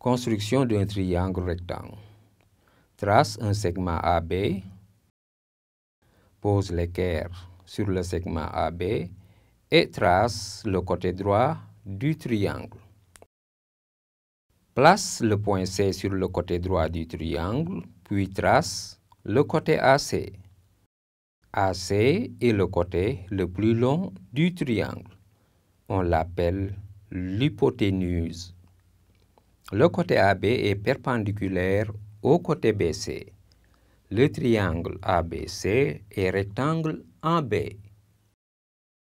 Construction d'un triangle rectangle. Trace un segment AB. Pose l'équerre sur le segment AB et trace le côté droit du triangle. Place le point C sur le côté droit du triangle, puis trace le côté AC. AC est le côté le plus long du triangle. On l'appelle l'hypoténuse. Le côté AB est perpendiculaire au côté BC. Le triangle ABC est rectangle en B.